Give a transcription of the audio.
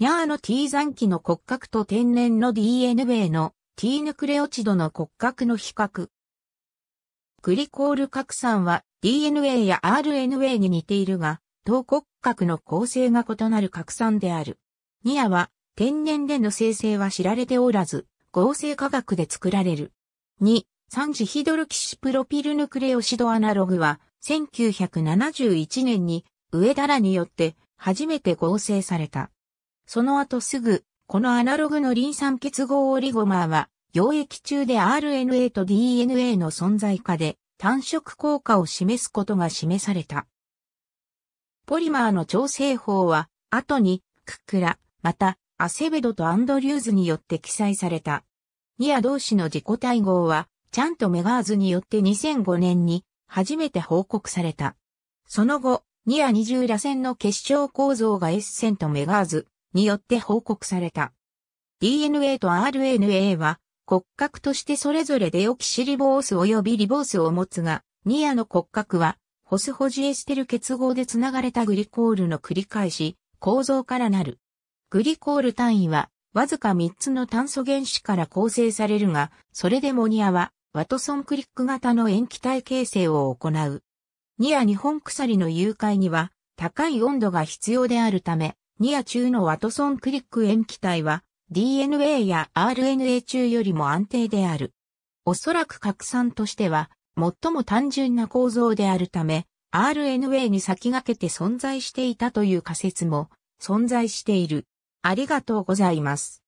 ヤーの T 残機の骨格と天然の DNA の T ヌクレオチドの骨格の比較。グリコール核酸は DNA や RNA に似ているが、等骨格の構成が異なる核酸である。ニアは天然での生成は知られておらず、合成化学で作られる。2、3次ヒドルキシプロピルヌクレオシドアナログは、1971年に上田らによって初めて合成された。その後すぐ、このアナログのリン酸結合オリゴマーは、溶液中で RNA と DNA の存在化で、単色効果を示すことが示された。ポリマーの調整法は、後に、クックラ、また、アセベドとアンドリューズによって記載された。ニア同士の自己対合は、ちゃんとメガーズによって2005年に初めて報告された。その後、ニア20螺旋の結晶構造が S 線とメガーズ、によって報告された。DNA と RNA は骨格としてそれぞれデオキシリボース及びリボースを持つが、ニアの骨格はホスホジエステル結合でつながれたグリコールの繰り返し、構造からなる。グリコール単位はわずか3つの炭素原子から構成されるが、それでもニアはワトソンクリック型の塩基体形成を行う。ニア日本鎖の誘拐には高い温度が必要であるため、ニア中のワトソンクリック塩基体は DNA や RNA 中よりも安定である。おそらく拡散としては最も単純な構造であるため、RNA に先駆けて存在していたという仮説も存在している。ありがとうございます。